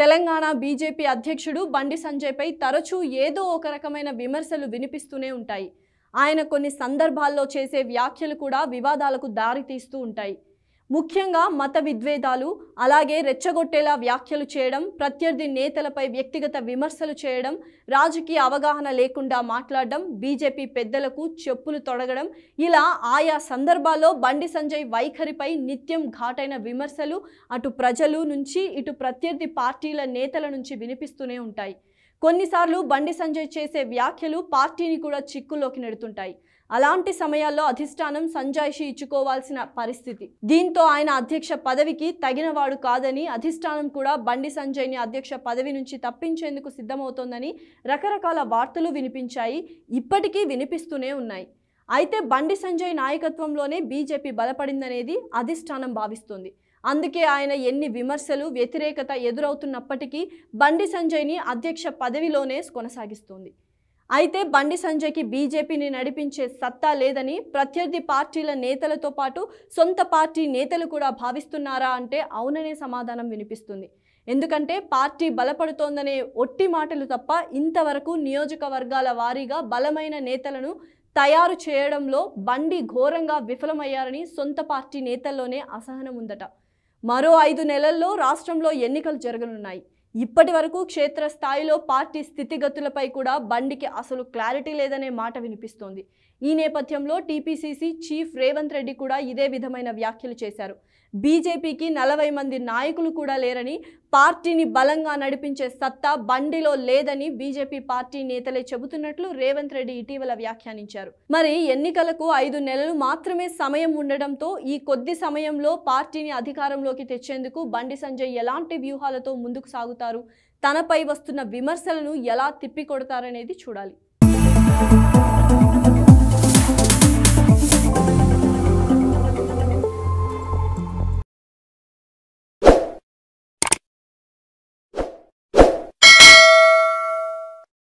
Telangana BJP అధ్యక్షుడు బండి సంజయ్పై తరచూ ఏదో ఒక రకమైన విమర్శలు వినిపిస్తూనే ఉంటాయి ఆయన కొన్ని సందర్భాల్లో చేసే వ్యాఖ్యలు కూడా వివాదాలకు దారితీస్తూ ఉంటాయి ముఖ్యంగా మత విద్వేదాలు అలాగే రెచ్చగొట్టేలా వ్యాఖ్యలు చేయడం ప్రత్యర్థి నేతలపై వ్యక్తిగత విమర్శలు చేయడం రాజకీయ అవగాహన లేకుండా మాట్లాడడం బీజేపీ పెద్దలకు చెప్పులు తొడగడం ఇలా ఆయా సందర్భాల్లో బండి సంజయ్ వైఖరిపై నిత్యం ఘాటైన విమర్శలు అటు ప్రజలు నుంచి ఇటు ప్రత్యర్థి పార్టీల నేతల నుంచి వినిపిస్తూనే ఉంటాయి కొన్నిసార్లు బండి సంజయ్ చేసే వ్యాఖ్యలు పార్టీని కూడా చిక్కుల్లోకి నెడుతుంటాయి అలాంటి సమయాల్లో అధిష్టానం సంజాయిషి ఇచ్చుకోవాల్సిన పరిస్థితి దీంతో ఆయన అధ్యక్ష పదవికి తగినవాడు కాదని అధిష్టానం కూడా బండి సంజయ్ని అధ్యక్ష పదవి నుంచి తప్పించేందుకు సిద్ధమవుతోందని రకరకాల వార్తలు వినిపించాయి ఇప్పటికీ వినిపిస్తూనే ఉన్నాయి అయితే బండి సంజయ్ నాయకత్వంలోనే బీజేపీ బలపడిందనేది అధిష్టానం భావిస్తుంది అందుకే ఆయన ఎన్ని విమర్శలు వ్యతిరేకత ఎదురవుతున్నప్పటికీ బండి సంజయ్ని అధ్యక్ష పదవిలోనే కొనసాగిస్తోంది అయితే బండి సంజయ్కి బీజేపీని నడిపించే సత్తా లేదని ప్రత్యర్థి పార్టీల నేతలతో పాటు సొంత పార్టీ నేతలు కూడా భావిస్తున్నారా అంటే అవుననే సమాధానం వినిపిస్తుంది ఎందుకంటే పార్టీ బలపడుతోందనే ఒట్టి మాటలు తప్ప ఇంతవరకు నియోజకవర్గాల వారీగా బలమైన నేతలను తయారు చేయడంలో బండి ఘోరంగా విఫలమయ్యారని సొంత పార్టీ నేతల్లోనే అసహనం ఉందట మరో ఐదు నెలల్లో రాష్ట్రంలో ఎన్నికలు జరగనున్నాయి ఇప్పటి వరకు క్షేత్రస్థాయిలో పార్టీ స్థితిగతులపై కూడా బండికి అసలు క్లారిటీ లేదనే మాట వినిపిస్తోంది ఈ నేపథ్యంలో టీపీసీసీ చీఫ్ రేవంత్ రెడ్డి కూడా ఇదే విధమైన వ్యాఖ్యలు చేశారు బీజేపీకి నలభై మంది నాయకులు కూడా లేరని పార్టీని బలంగా నడిపించే సత్తా బండిలో లేదని బీజేపీ పార్టీ నేతలే చెబుతున్నట్లు రేవంత్ రెడ్డి ఇటీవల వ్యాఖ్యానించారు మరి ఎన్నికలకు ఐదు నెలలు మాత్రమే సమయం ఉండడంతో ఈ కొద్ది సమయంలో పార్టీని అధికారంలోకి తెచ్చేందుకు బండి సంజయ్ ఎలాంటి వ్యూహాలతో ముందుకు సాగుతారు తనపై వస్తున్న విమర్శలను ఎలా తిప్పికొడతారనేది చూడాలి